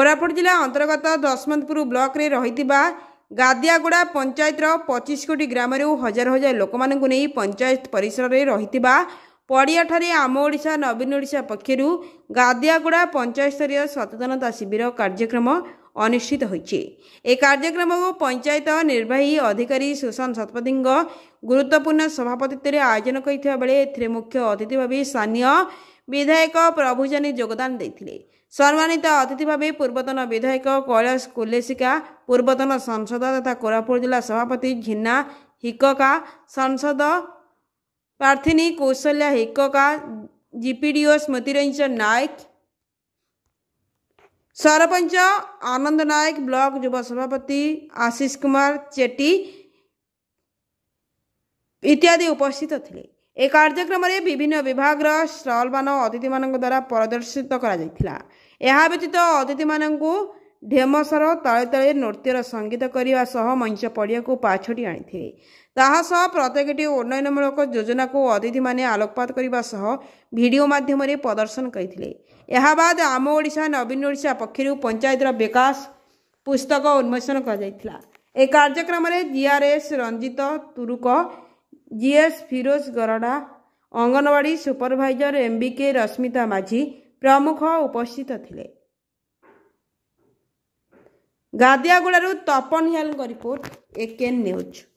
କୋରାପୁଟ ଜିଲ୍ଲା ଅନ୍ତର୍ଗତ ଦଶମନ୍ତପୁର ବ୍ଲକରେ ରହିଥିବା ଗାଦିଆଗୁଡ଼ା ପଞ୍ଚାୟତର ପଚିଶ କୋଟି ଗ୍ରାମରୁ ହଜାର ହଜାର ଲୋକମାନଙ୍କୁ ନେଇ ପଞ୍ଚାୟତ ପରିସରରେ ରହିଥିବା ପଡ଼ିଆଠାରେ ଆମ ଓଡ଼ିଶା ନବୀନ ଓଡ଼ିଶା ପକ୍ଷରୁ ଗାଦିଆଗୁଡ଼ା ପଞ୍ଚାୟତସ୍ତରୀୟ ସଚେତନତା ଶିବିର କାର୍ଯ୍ୟକ୍ରମ ଅନୁଷ୍ଠିତ ହୋଇଛି ଏହି କାର୍ଯ୍ୟକ୍ରମକୁ ପଞ୍ଚାୟତ ନିର୍ବାହୀ ଅଧିକାରୀ ସୁଶାନ୍ତ ଶତପଥୀଙ୍କ ଗୁରୁତ୍ୱପୂର୍ଣ୍ଣ ସଭାପତିତ୍ୱରେ ଆୟୋଜନ କରିଥିବା ବେଳେ ଏଥିରେ ମୁଖ୍ୟ ଅତିଥି ଭାବେ ସ୍ଥାନୀୟ ବିଧାୟକ ପ୍ରଭୁଜାନୀ ଯୋଗଦାନ ଦେଇଥିଲେ ସମ୍ମାନିତ ଅତିଥି ଭାବେ ପୂର୍ବତନ ବିଧାୟକ କୈଳାସ କୁଲେସିକା ପୂର୍ବତନ ସାଂସଦ ତଥା କୋରାପୁଟ ଜିଲ୍ଲା ସଭାପତି ଝିନା ହିକକା ସାଂସଦ ପ୍ରାର୍ଥିନୀ କୌଶଲ୍ୟା ହିକକା ଜିପିଡିଓ ସ୍ମୃତିରଞ୍ଜନ ନାୟକ ସରପଞ୍ଚ ଆନନ୍ଦ ନାୟକ ବ୍ଲକ ଯୁବ ସଭାପତି ଆଶିଷ କୁମାର ଚେଟି ଇତ୍ୟାଦି ଉପସ୍ଥିତ ଥିଲେ ଏ କାର୍ଯ୍ୟକ୍ରମରେ ବିଭିନ୍ନ ବିଭାଗର ଷ୍ଟଲ୍ମାନ ଅତିଥିମାନଙ୍କ ଦ୍ୱାରା ପ୍ରଦର୍ଶିତ କରାଯାଇଥିଲା ଏହା ବ୍ୟତୀତ ଅତିଥିମାନଙ୍କୁ ଢେମସର ତଳେ ତଳେ ନୃତ୍ୟର ସଙ୍ଗୀତ କରିବା ସହ ମଞ୍ଚ ପଡ଼ିଆକୁ ପାଛୋଟି ଆଣିଥିଲେ ତାହା ସହ ପ୍ରତ୍ୟେକଟି ଉନ୍ନୟନମୂଳକ ଯୋଜନାକୁ ଅତିଥିମାନେ ଆଲୋକପାତ କରିବା ସହ ଭିଡ଼ିଓ ମାଧ୍ୟମରେ ପ୍ରଦର୍ଶନ କରିଥିଲେ ଏହା ବାଦ୍ ଆମ ଓଡ଼ିଶା ନବୀନ ଓଡ଼ିଶା ପକ୍ଷରୁ ପଞ୍ଚାୟତର ବିକାଶ ପୁସ୍ତକ ଉନ୍ମୋଚନ କରାଯାଇଥିଲା ଏ କାର୍ଯ୍ୟକ୍ରମରେ GRS Ranjit Turuk GS Firoj Garada anganwadi supervisor MBK Rashmita Majhi ପ୍ରମୁଖ ଉପସ୍ଥିତ ଥିଲେ ଗାଦିଆଗୁଡ଼ାରୁ ତପନ ହିଆଲଙ୍କ ରିପୋର୍ଟ ଏକେନ୍ ନ୍ୟୁଜ୍